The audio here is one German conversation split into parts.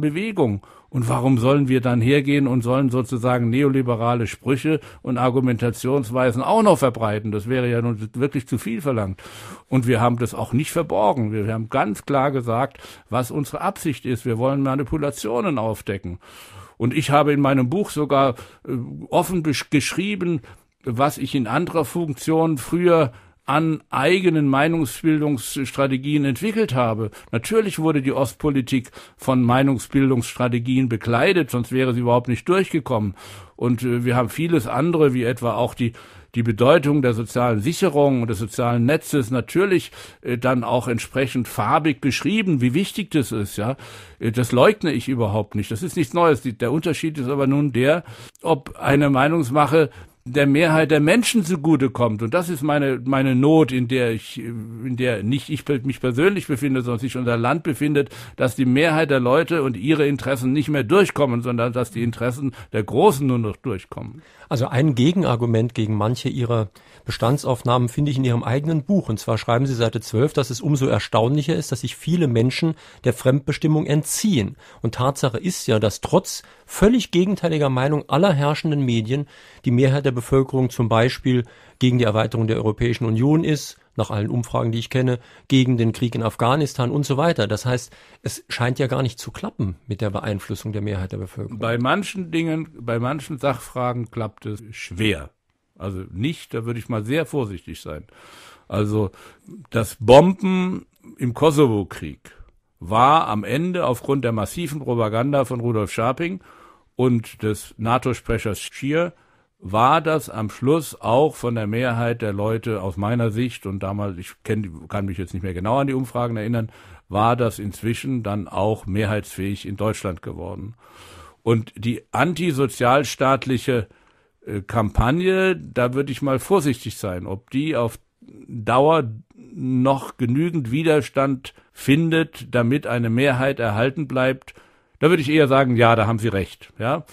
Bewegung. Und warum sollen wir dann hergehen und sollen sozusagen neoliberale Sprüche und Argumentationsweisen auch noch verbreiten? Das wäre ja nun wirklich zu viel verlangt. Und wir haben das auch nicht verborgen. Wir haben ganz klar gesagt, was unsere Absicht ist. Wir wollen Manipulationen aufdecken. Und ich habe in meinem Buch sogar äh, offen geschrieben, was ich in anderer Funktion früher an eigenen Meinungsbildungsstrategien entwickelt habe. Natürlich wurde die Ostpolitik von Meinungsbildungsstrategien bekleidet, sonst wäre sie überhaupt nicht durchgekommen. Und äh, wir haben vieles andere, wie etwa auch die die Bedeutung der sozialen Sicherung und des sozialen Netzes natürlich äh, dann auch entsprechend farbig beschrieben, wie wichtig das ist, ja. Äh, das leugne ich überhaupt nicht. Das ist nichts Neues. Der Unterschied ist aber nun der, ob eine Meinungsmache der Mehrheit der Menschen zugutekommt. Und das ist meine, meine Not, in der ich, in der nicht ich mich persönlich befinde, sondern sich unser Land befindet, dass die Mehrheit der Leute und ihre Interessen nicht mehr durchkommen, sondern dass die Interessen der Großen nur noch durchkommen. Also ein Gegenargument gegen manche ihrer Bestandsaufnahmen finde ich in ihrem eigenen Buch. Und zwar schreiben sie Seite 12, dass es umso erstaunlicher ist, dass sich viele Menschen der Fremdbestimmung entziehen. Und Tatsache ist ja, dass trotz völlig gegenteiliger Meinung aller herrschenden Medien die Mehrheit der Bevölkerung zum Beispiel gegen die Erweiterung der Europäischen Union ist, nach allen Umfragen, die ich kenne, gegen den Krieg in Afghanistan und so weiter. Das heißt, es scheint ja gar nicht zu klappen mit der Beeinflussung der Mehrheit der Bevölkerung. Bei manchen Dingen, bei manchen Sachfragen klappt es schwer. Also nicht, da würde ich mal sehr vorsichtig sein. Also das Bomben im Kosovo-Krieg war am Ende aufgrund der massiven Propaganda von Rudolf Scharping und des NATO-Sprechers Schier war das am Schluss auch von der Mehrheit der Leute aus meiner Sicht und damals, ich kenn, kann mich jetzt nicht mehr genau an die Umfragen erinnern, war das inzwischen dann auch mehrheitsfähig in Deutschland geworden. Und die antisozialstaatliche äh, Kampagne, da würde ich mal vorsichtig sein, ob die auf Dauer noch genügend Widerstand findet, damit eine Mehrheit erhalten bleibt. Da würde ich eher sagen, ja, da haben Sie recht, ja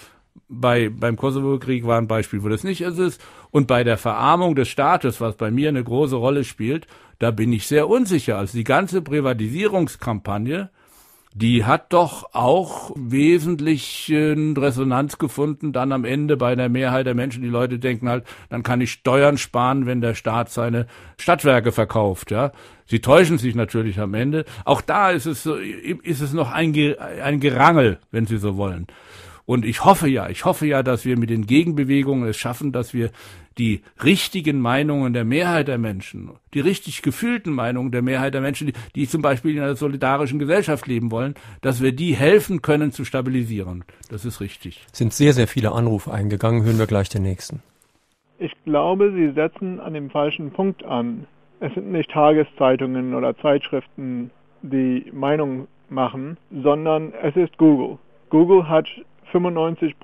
bei, beim Kosovo-Krieg war ein Beispiel, wo das nicht ist. Und bei der Verarmung des Staates, was bei mir eine große Rolle spielt, da bin ich sehr unsicher. Also die ganze Privatisierungskampagne, die hat doch auch wesentlich Resonanz gefunden, dann am Ende bei der Mehrheit der Menschen. Die Leute denken halt, dann kann ich Steuern sparen, wenn der Staat seine Stadtwerke verkauft, ja. Sie täuschen sich natürlich am Ende. Auch da ist es, so, ist es noch ein, ein Gerangel, wenn Sie so wollen. Und ich hoffe ja, ich hoffe ja, dass wir mit den Gegenbewegungen es schaffen, dass wir die richtigen Meinungen der Mehrheit der Menschen, die richtig gefühlten Meinungen der Mehrheit der Menschen, die, die zum Beispiel in einer solidarischen Gesellschaft leben wollen, dass wir die helfen können zu stabilisieren. Das ist richtig. Sind sehr, sehr viele Anrufe eingegangen. Hören wir gleich den nächsten. Ich glaube, Sie setzen an dem falschen Punkt an. Es sind nicht Tageszeitungen oder Zeitschriften, die Meinung machen, sondern es ist Google. Google hat 95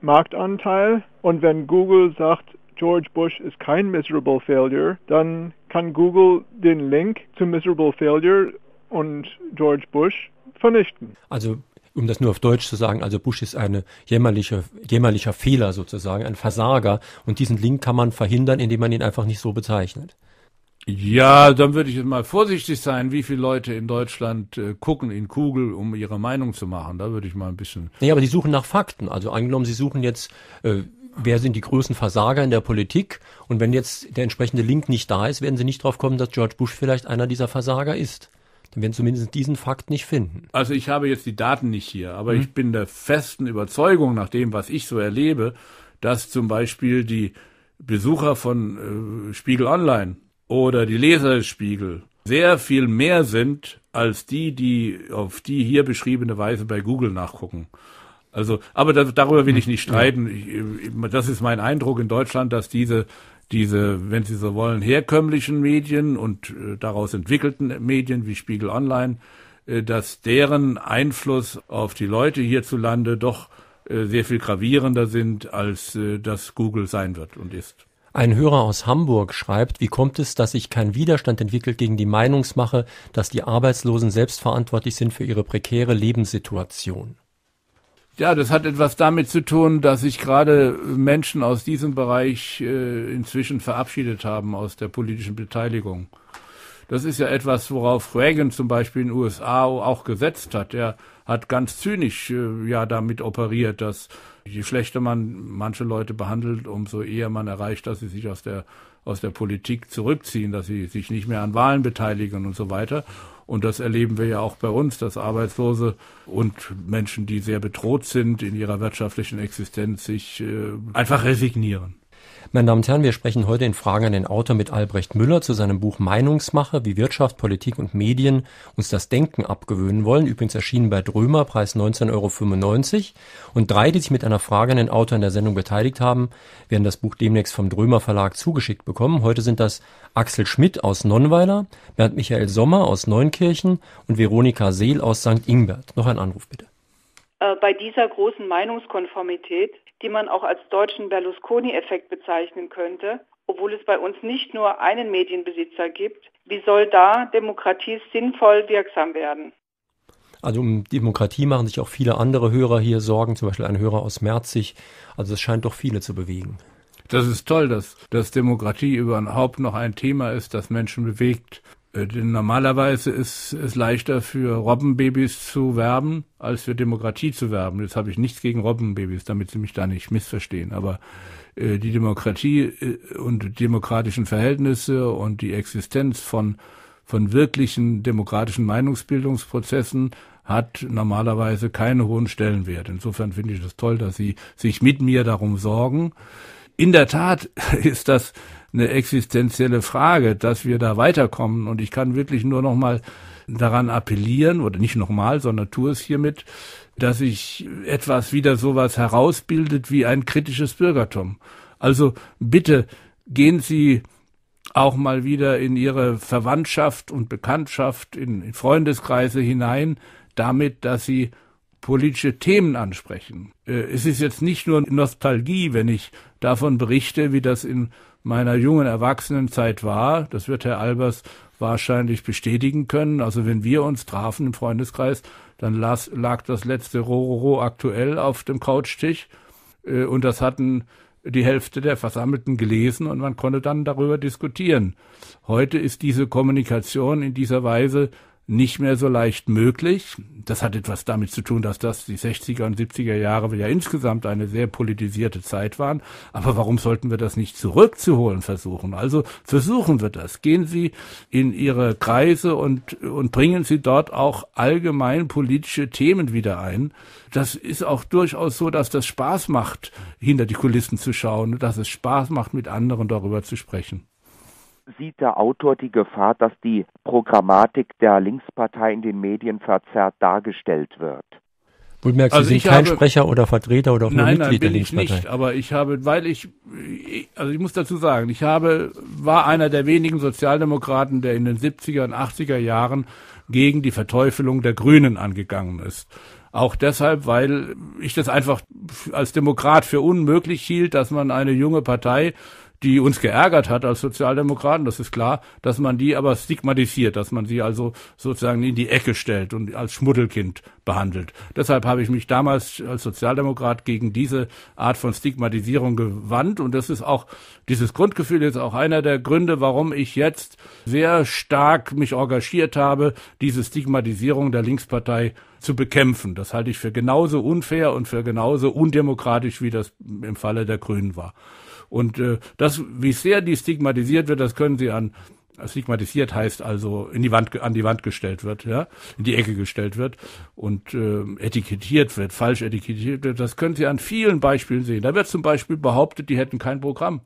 Marktanteil. Und wenn Google sagt, George Bush ist kein miserable failure, dann kann Google den Link zu miserable failure und George Bush vernichten. Also um das nur auf Deutsch zu sagen, also Bush ist ein jämmerlicher, jämmerlicher Fehler sozusagen, ein Versager. Und diesen Link kann man verhindern, indem man ihn einfach nicht so bezeichnet. Ja, dann würde ich jetzt mal vorsichtig sein, wie viele Leute in Deutschland äh, gucken in Kugel, um ihre Meinung zu machen. Da würde ich mal ein bisschen. Nee, aber die suchen nach Fakten. Also angenommen, sie suchen jetzt, äh, wer sind die größten Versager in der Politik? Und wenn jetzt der entsprechende Link nicht da ist, werden sie nicht drauf kommen, dass George Bush vielleicht einer dieser Versager ist. Dann werden sie zumindest diesen Fakt nicht finden. Also ich habe jetzt die Daten nicht hier, aber mhm. ich bin der festen Überzeugung, nach dem, was ich so erlebe, dass zum Beispiel die Besucher von äh, Spiegel Online oder die Leserspiegel sehr viel mehr sind als die, die auf die hier beschriebene Weise bei Google nachgucken. Also, aber das, darüber will ich nicht streiten. Ich, das ist mein Eindruck in Deutschland, dass diese, diese, wenn Sie so wollen, herkömmlichen Medien und äh, daraus entwickelten Medien wie Spiegel Online, äh, dass deren Einfluss auf die Leute hierzulande doch äh, sehr viel gravierender sind, als äh, das Google sein wird und ist. Ein Hörer aus Hamburg schreibt, wie kommt es, dass sich kein Widerstand entwickelt gegen die Meinungsmache, dass die Arbeitslosen selbst verantwortlich sind für ihre prekäre Lebenssituation? Ja, das hat etwas damit zu tun, dass sich gerade Menschen aus diesem Bereich äh, inzwischen verabschiedet haben aus der politischen Beteiligung. Das ist ja etwas, worauf Reagan zum Beispiel in den USA auch gesetzt hat. Er hat ganz zynisch äh, ja damit operiert, dass je schlechter man manche Leute behandelt, umso eher man erreicht, dass sie sich aus der aus der Politik zurückziehen, dass sie sich nicht mehr an Wahlen beteiligen und so weiter. Und das erleben wir ja auch bei uns, dass Arbeitslose und Menschen, die sehr bedroht sind in ihrer wirtschaftlichen Existenz, sich äh, einfach resignieren. Meine Damen und Herren, wir sprechen heute in Fragen an den Autor mit Albrecht Müller zu seinem Buch Meinungsmache, wie Wirtschaft, Politik und Medien uns das Denken abgewöhnen wollen. Übrigens erschienen bei Drömer, Preis 19,95 Euro. Und drei, die sich mit einer Frage an den Autor in der Sendung beteiligt haben, werden das Buch demnächst vom Drömer Verlag zugeschickt bekommen. Heute sind das Axel Schmidt aus Nonnweiler, Bernd Michael Sommer aus Neunkirchen und Veronika Seel aus St. Ingbert. Noch ein Anruf bitte. Äh, bei dieser großen Meinungskonformität die man auch als deutschen Berlusconi-Effekt bezeichnen könnte, obwohl es bei uns nicht nur einen Medienbesitzer gibt, wie soll da Demokratie sinnvoll wirksam werden? Also um Demokratie machen sich auch viele andere Hörer hier Sorgen, zum Beispiel ein Hörer aus Merzig. Also es scheint doch viele zu bewegen. Das ist toll, dass, dass Demokratie überhaupt noch ein Thema ist, das Menschen bewegt. Äh, Denn normalerweise ist es leichter für Robbenbabys zu werben, als für Demokratie zu werben. Jetzt habe ich nichts gegen Robbenbabys, damit Sie mich da nicht missverstehen. Aber äh, die Demokratie äh, und demokratischen Verhältnisse und die Existenz von, von wirklichen demokratischen Meinungsbildungsprozessen hat normalerweise keinen hohen Stellenwert. Insofern finde ich es das toll, dass Sie sich mit mir darum sorgen. In der Tat ist das eine existenzielle Frage, dass wir da weiterkommen. Und ich kann wirklich nur noch mal daran appellieren, oder nicht nochmal, sondern tue es hiermit, dass sich etwas wieder sowas herausbildet wie ein kritisches Bürgertum. Also bitte gehen Sie auch mal wieder in Ihre Verwandtschaft und Bekanntschaft, in Freundeskreise hinein, damit, dass Sie politische Themen ansprechen. Äh, es ist jetzt nicht nur Nostalgie, wenn ich davon berichte, wie das in meiner jungen Erwachsenenzeit war. Das wird Herr Albers wahrscheinlich bestätigen können. Also wenn wir uns trafen im Freundeskreis, dann las, lag das letzte Rororo aktuell auf dem Couchtisch äh, und das hatten die Hälfte der Versammelten gelesen und man konnte dann darüber diskutieren. Heute ist diese Kommunikation in dieser Weise nicht mehr so leicht möglich. Das hat etwas damit zu tun, dass das die 60er und 70er Jahre ja insgesamt eine sehr politisierte Zeit waren. Aber warum sollten wir das nicht zurückzuholen versuchen? Also versuchen wir das. Gehen Sie in Ihre Kreise und, und bringen Sie dort auch allgemein politische Themen wieder ein. Das ist auch durchaus so, dass das Spaß macht, hinter die Kulissen zu schauen, dass es Spaß macht, mit anderen darüber zu sprechen sieht der Autor die Gefahr, dass die Programmatik der Linkspartei in den Medien verzerrt dargestellt wird? Wohlmerk, also Sie also sind kein habe, Sprecher oder Vertreter oder auch nur Mitglied nein, bin der ich Nicht, aber ich habe, weil ich, also ich muss dazu sagen, ich habe, war einer der wenigen Sozialdemokraten, der in den 70er und 80er Jahren gegen die Verteufelung der Grünen angegangen ist. Auch deshalb, weil ich das einfach als Demokrat für unmöglich hielt, dass man eine junge Partei die uns geärgert hat als Sozialdemokraten, das ist klar, dass man die aber stigmatisiert, dass man sie also sozusagen in die Ecke stellt und als Schmuddelkind behandelt. Deshalb habe ich mich damals als Sozialdemokrat gegen diese Art von Stigmatisierung gewandt und das ist auch dieses Grundgefühl jetzt auch einer der Gründe, warum ich jetzt sehr stark mich engagiert habe, diese Stigmatisierung der Linkspartei zu bekämpfen. Das halte ich für genauso unfair und für genauso undemokratisch, wie das im Falle der Grünen war. Und äh, das, wie sehr die stigmatisiert wird, das können Sie an stigmatisiert heißt also in die Wand an die Wand gestellt wird, ja, in die Ecke gestellt wird und äh, etikettiert wird, falsch etikettiert wird. Das können Sie an vielen Beispielen sehen. Da wird zum Beispiel behauptet, die hätten kein Programm.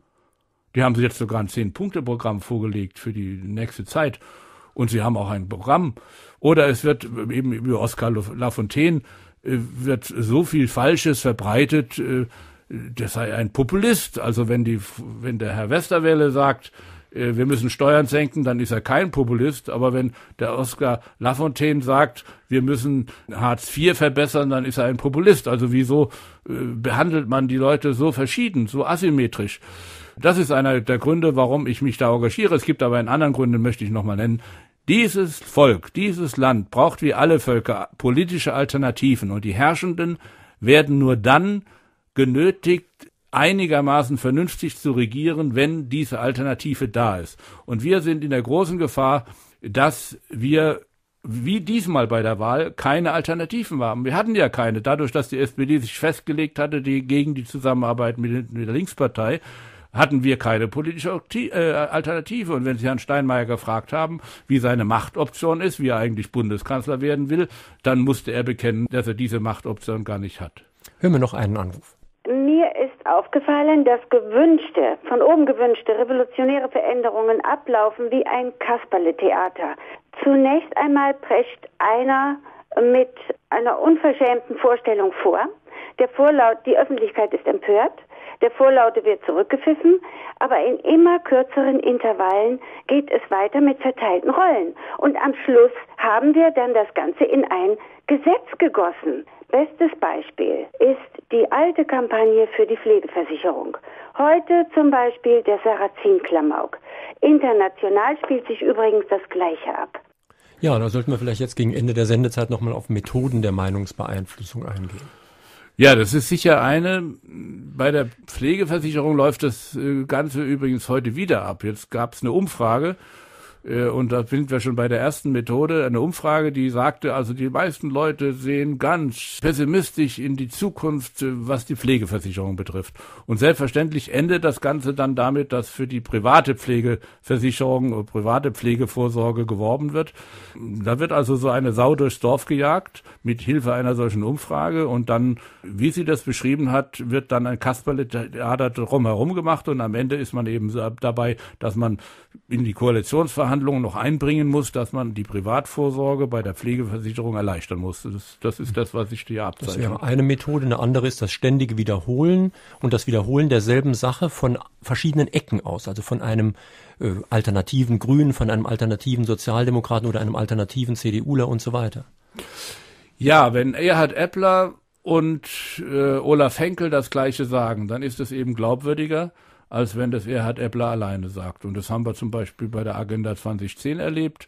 Die haben sie jetzt sogar ein Zehn-Punkte-Programm vorgelegt für die nächste Zeit. Und sie haben auch ein Programm. Oder es wird äh, eben über Oskar Lafontaine äh, wird so viel Falsches verbreitet, äh, das sei ein Populist. Also wenn die, wenn der Herr Westerwelle sagt, äh, wir müssen Steuern senken, dann ist er kein Populist. Aber wenn der Oscar Lafontaine sagt, wir müssen Hartz IV verbessern, dann ist er ein Populist. Also wieso äh, behandelt man die Leute so verschieden, so asymmetrisch? Das ist einer der Gründe, warum ich mich da engagiere. Es gibt aber einen anderen Grund, den möchte ich nochmal nennen. Dieses Volk, dieses Land braucht wie alle Völker politische Alternativen und die Herrschenden werden nur dann genötigt, einigermaßen vernünftig zu regieren, wenn diese Alternative da ist. Und wir sind in der großen Gefahr, dass wir wie diesmal bei der Wahl keine Alternativen haben. Wir hatten ja keine, dadurch, dass die SPD sich festgelegt hatte, die gegen die Zusammenarbeit mit, mit der Linkspartei hatten wir keine politische äh, Alternative. Und wenn Sie Herrn Steinmeier gefragt haben, wie seine Machtoption ist, wie er eigentlich Bundeskanzler werden will, dann musste er bekennen, dass er diese Machtoption gar nicht hat. Hören wir noch einen Anruf. Mir ist aufgefallen, dass gewünschte, von oben gewünschte revolutionäre Veränderungen ablaufen wie ein Kasperletheater. Zunächst einmal prescht einer mit einer unverschämten Vorstellung vor. Der Vorlaut, die Öffentlichkeit ist empört. Der Vorlaute wird zurückgepfiffen, aber in immer kürzeren Intervallen geht es weiter mit verteilten Rollen. Und am Schluss haben wir dann das Ganze in ein Gesetz gegossen. Bestes Beispiel ist die alte Kampagne für die Pflegeversicherung. Heute zum Beispiel der sarazin klamauk International spielt sich übrigens das Gleiche ab. Ja, da sollten wir vielleicht jetzt gegen Ende der Sendezeit nochmal auf Methoden der Meinungsbeeinflussung eingehen. Ja, das ist sicher eine. Bei der Pflegeversicherung läuft das äh, Ganze übrigens heute wieder ab. Jetzt gab es eine Umfrage äh, und da sind wir schon bei der ersten Methode, eine Umfrage, die sagte, also die meisten Leute sehen ganz pessimistisch in die Zukunft, äh, was die Pflegeversicherung betrifft. Und selbstverständlich endet das Ganze dann damit, dass für die private Pflegeversicherung, äh, private Pflegevorsorge geworben wird. Da wird also so eine Sau durchs Dorf gejagt mit Hilfe einer solchen Umfrage und dann, wie sie das beschrieben hat, wird dann ein Kasperle-Theater drumherum gemacht und am Ende ist man eben dabei, dass man in die Koalitionsverhandlungen Verhandlungen noch einbringen muss, dass man die Privatvorsorge bei der Pflegeversicherung erleichtern muss. Das, das ist das, was ich dir abzeichne. Das wäre eine Methode. Eine andere ist das ständige Wiederholen und das Wiederholen derselben Sache von verschiedenen Ecken aus, also von einem äh, alternativen Grünen, von einem alternativen Sozialdemokraten oder einem alternativen CDUler und so weiter. Ja, wenn Erhard Eppler und äh, Olaf Henkel das gleiche sagen, dann ist es eben glaubwürdiger als wenn das Erhard Eppler alleine sagt. Und das haben wir zum Beispiel bei der Agenda 2010 erlebt,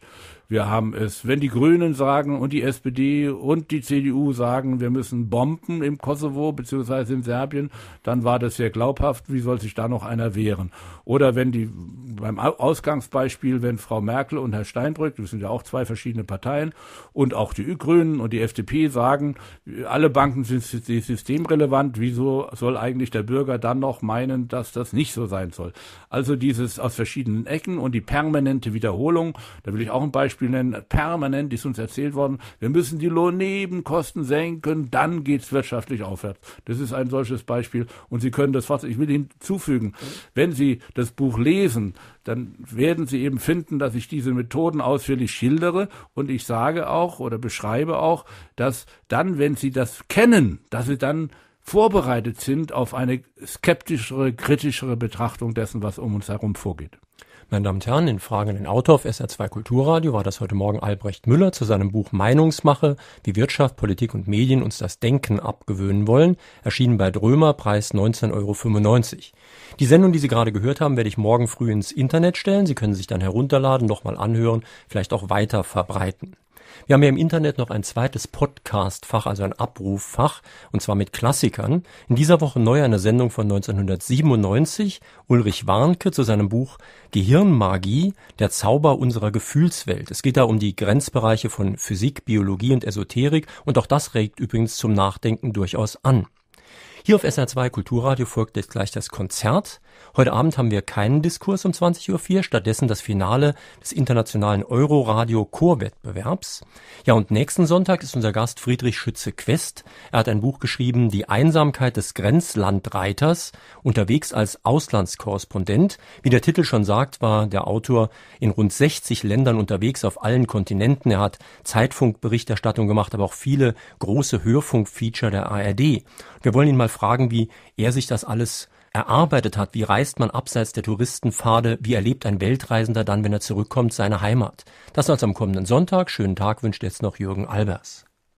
wir haben es, wenn die Grünen sagen und die SPD und die CDU sagen, wir müssen bomben im Kosovo bzw. in Serbien, dann war das sehr glaubhaft. Wie soll sich da noch einer wehren? Oder wenn die, beim Ausgangsbeispiel, wenn Frau Merkel und Herr Steinbrück, das sind ja auch zwei verschiedene Parteien, und auch die Grünen und die FDP sagen, alle Banken sind systemrelevant. Wieso soll eigentlich der Bürger dann noch meinen, dass das nicht so sein soll? Also dieses aus verschiedenen Ecken und die permanente Wiederholung, da will ich auch ein Beispiel Beispiel nennen, permanent ist uns erzählt worden, wir müssen die Lohnnebenkosten senken, dann geht es wirtschaftlich aufwärts. Das ist ein solches Beispiel und Sie können das Fazit, ich will hinzufügen, wenn Sie das Buch lesen, dann werden Sie eben finden, dass ich diese Methoden ausführlich schildere und ich sage auch oder beschreibe auch, dass dann, wenn Sie das kennen, dass Sie dann vorbereitet sind auf eine skeptischere, kritischere Betrachtung dessen, was um uns herum vorgeht. Meine Damen und Herren, in Fragen den Autor auf SR2 Kulturradio war das heute Morgen Albrecht Müller zu seinem Buch Meinungsmache, wie Wirtschaft, Politik und Medien uns das Denken abgewöhnen wollen, erschienen bei Drömer, Preis 19,95 Euro. Die Sendung, die Sie gerade gehört haben, werde ich morgen früh ins Internet stellen. Sie können sich dann herunterladen, nochmal anhören, vielleicht auch weiter verbreiten. Wir haben ja im Internet noch ein zweites Podcast-Fach, also ein Abruffach, und zwar mit Klassikern. In dieser Woche neu eine Sendung von 1997, Ulrich Warnke zu seinem Buch Gehirnmagie, der Zauber unserer Gefühlswelt. Es geht da um die Grenzbereiche von Physik, Biologie und Esoterik, und auch das regt übrigens zum Nachdenken durchaus an. Hier auf SR2 Kulturradio folgt jetzt gleich das Konzert. Heute Abend haben wir keinen Diskurs um 20.04 Uhr, stattdessen das Finale des internationalen Euroradio Chorwettbewerbs. Ja, und nächsten Sonntag ist unser Gast Friedrich Schütze-Quest. Er hat ein Buch geschrieben, Die Einsamkeit des Grenzlandreiters, unterwegs als Auslandskorrespondent. Wie der Titel schon sagt, war der Autor in rund 60 Ländern unterwegs auf allen Kontinenten. Er hat Zeitfunkberichterstattung gemacht, aber auch viele große Hörfunkfeature der ARD. Wir wollen ihn mal fragen, wie er sich das alles erarbeitet hat. Wie reist man abseits der Touristenpfade? Wie erlebt ein Weltreisender dann, wenn er zurückkommt, seine Heimat? Das soll am kommenden Sonntag. Schönen Tag wünscht jetzt noch Jürgen Albers.